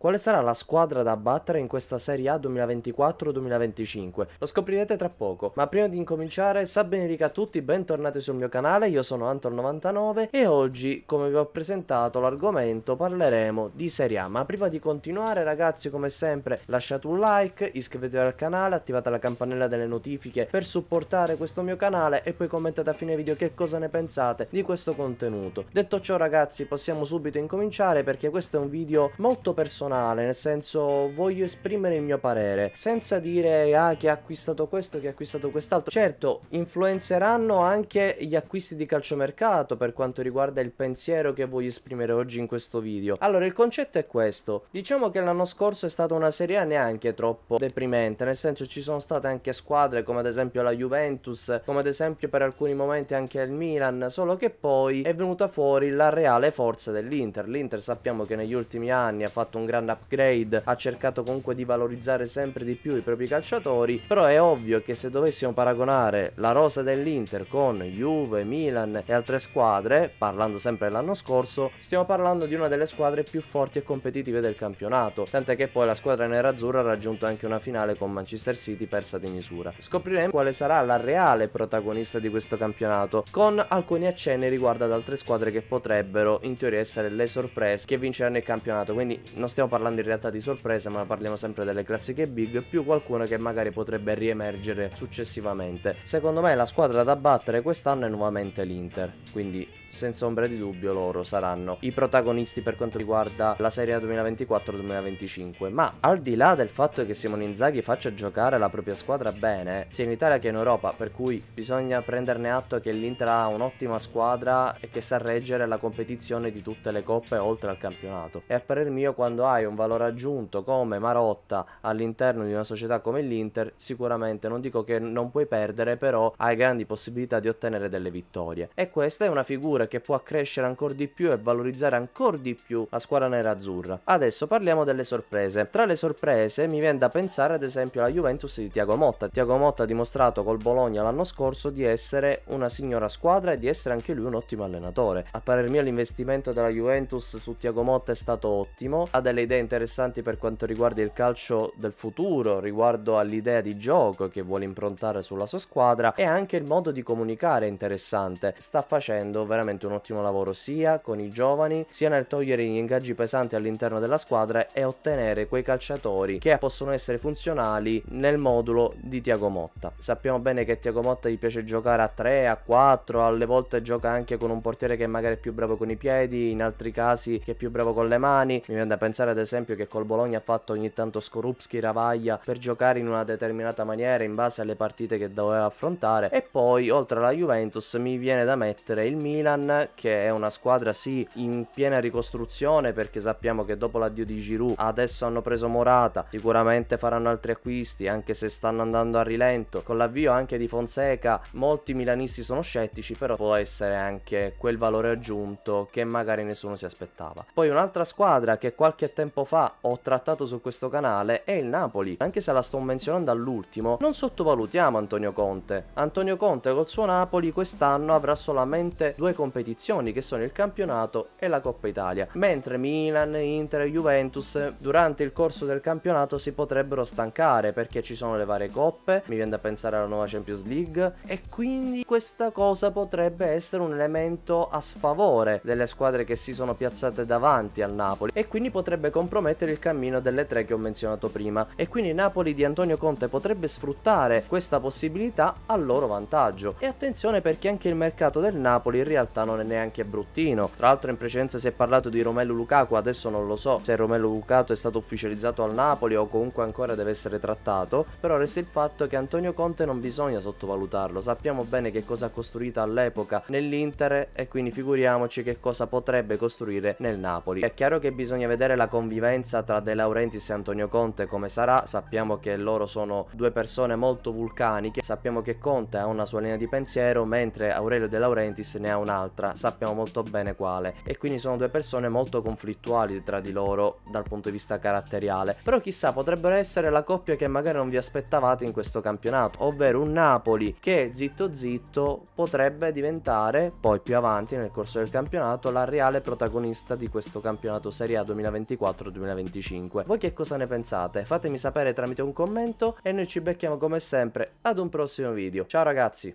Quale sarà la squadra da battere in questa Serie A 2024-2025? Lo scoprirete tra poco, ma prima di incominciare, benedica a tutti, bentornati sul mio canale, io sono Anton99 e oggi, come vi ho presentato l'argomento, parleremo di Serie A. Ma prima di continuare ragazzi, come sempre, lasciate un like, iscrivetevi al canale, attivate la campanella delle notifiche per supportare questo mio canale e poi commentate a fine video che cosa ne pensate di questo contenuto. Detto ciò ragazzi, possiamo subito incominciare perché questo è un video molto personale personale, nel senso voglio esprimere il mio parere, senza dire ah che ha acquistato questo, che ha acquistato quest'altro. Certo, influenzeranno anche gli acquisti di calciomercato per quanto riguarda il pensiero che voglio esprimere oggi in questo video. Allora, il concetto è questo. Diciamo che l'anno scorso è stata una serie neanche troppo deprimente, nel senso ci sono state anche squadre come ad esempio la Juventus, come ad esempio per alcuni momenti anche il Milan, solo che poi è venuta fuori la reale forza dell'Inter. L'Inter sappiamo che negli ultimi anni ha fatto un grande un upgrade, ha cercato comunque di valorizzare sempre di più i propri calciatori, però è ovvio che se dovessimo paragonare la rosa dell'Inter con Juve, Milan e altre squadre, parlando sempre dell'anno scorso, stiamo parlando di una delle squadre più forti e competitive del campionato, tant'è che poi la squadra nerazzurra ha raggiunto anche una finale con Manchester City persa di misura. Scopriremo quale sarà la reale protagonista di questo campionato, con alcuni accenni riguardo ad altre squadre che potrebbero in teoria essere le sorprese che vinceranno il campionato, quindi non stiamo parlando in realtà di sorpresa ma parliamo sempre delle classiche big più qualcuna che magari potrebbe riemergere successivamente secondo me la squadra da battere quest'anno è nuovamente l'Inter quindi senza ombra di dubbio loro saranno i protagonisti per quanto riguarda la serie 2024-2025 ma al di là del fatto che Simone Inzaghi faccia giocare la propria squadra bene sia in Italia che in Europa per cui bisogna prenderne atto che l'Inter ha un'ottima squadra e che sa reggere la competizione di tutte le coppe oltre al campionato e a parer mio quando hai un valore aggiunto come Marotta all'interno di una società come l'Inter sicuramente non dico che non puoi perdere però hai grandi possibilità di ottenere delle vittorie e questa è una figura giocatore che può accrescere ancora di più e valorizzare ancora di più la squadra nerazzurra. Adesso parliamo delle sorprese. Tra le sorprese mi viene da pensare ad esempio alla Juventus di Tiago Motta. Tiago Motta ha dimostrato col Bologna l'anno scorso di essere una signora squadra e di essere anche lui un ottimo allenatore. A parer mio l'investimento della Juventus su Tiago Motta è stato ottimo, ha delle idee interessanti per quanto riguarda il calcio del futuro, riguardo all'idea di gioco che vuole improntare sulla sua squadra e anche il modo di comunicare è interessante. Sta facendo veramente veramente un ottimo lavoro sia con i giovani sia nel togliere gli ingaggi pesanti all'interno della squadra e ottenere quei calciatori che possono essere funzionali nel modulo di Tiago Motta. Sappiamo bene che Tiago Motta gli piace giocare a 3, a 4, alle volte gioca anche con un portiere che magari è più bravo con i piedi, in altri casi che è più bravo con le mani. Mi viene da pensare ad esempio che col Bologna ha fatto ogni tanto Skorupski, Ravaglia per giocare in una determinata maniera in base alle partite che doveva affrontare e poi oltre alla Juventus mi viene da mettere il Milan Milan che è una squadra sì in piena ricostruzione perché sappiamo che dopo l'addio di Giroud adesso hanno preso Morata, sicuramente faranno altri acquisti anche se stanno andando a rilento. Con l'avvio anche di Fonseca molti milanisti sono scettici però può essere anche quel valore aggiunto che magari nessuno si aspettava. Poi un'altra squadra che qualche tempo fa ho trattato su questo canale è il Napoli, anche se la sto menzionando all'ultimo, non sottovalutiamo Antonio Conte. Antonio Conte col suo Napoli quest'anno avrà solamente due competizioni competizioni che sono il campionato e la Coppa Italia, mentre Milan, Inter e Juventus durante il corso del campionato si potrebbero stancare perché ci sono le varie coppe, mi viene da pensare alla nuova Champions League e quindi questa cosa potrebbe essere un elemento a sfavore delle squadre che si sono piazzate davanti al Napoli e quindi potrebbe compromettere il cammino delle tre che ho menzionato prima e quindi Napoli di Antonio Conte potrebbe sfruttare questa possibilità a loro vantaggio e attenzione perché anche il mercato del Napoli in realtà realtà non è neanche bruttino. Tra l'altro in precedenza si è parlato di Romello Lukaku, adesso non lo so se Romello Lukaku è stato ufficializzato al Napoli o comunque ancora deve essere trattato, però resta il fatto che Antonio Conte non bisogna sottovalutarlo, sappiamo bene che cosa ha costruito all'epoca nell'Inter e quindi figuriamoci che cosa potrebbe costruire nel Napoli. È chiaro che bisogna vedere la convivenza tra De Laurentiis e Antonio Conte come sarà, sappiamo che loro sono due persone molto vulcaniche, sappiamo che Conte ha una sua linea di pensiero mentre Aurelio De Laurentiis ne ha un'altra un'altra, sappiamo molto bene quale, e quindi sono due persone molto conflittuali tra di loro dal punto di vista caratteriale, però chissà potrebbero essere la coppia che magari non vi aspettavate in questo campionato, ovvero un Napoli che zitto zitto potrebbe diventare poi più avanti nel corso del campionato la reale protagonista di questo campionato Serie A 2024-2025. Voi che cosa ne pensate? Fatemi sapere tramite un commento e noi ci becchiamo come sempre ad un prossimo video. Ciao ragazzi!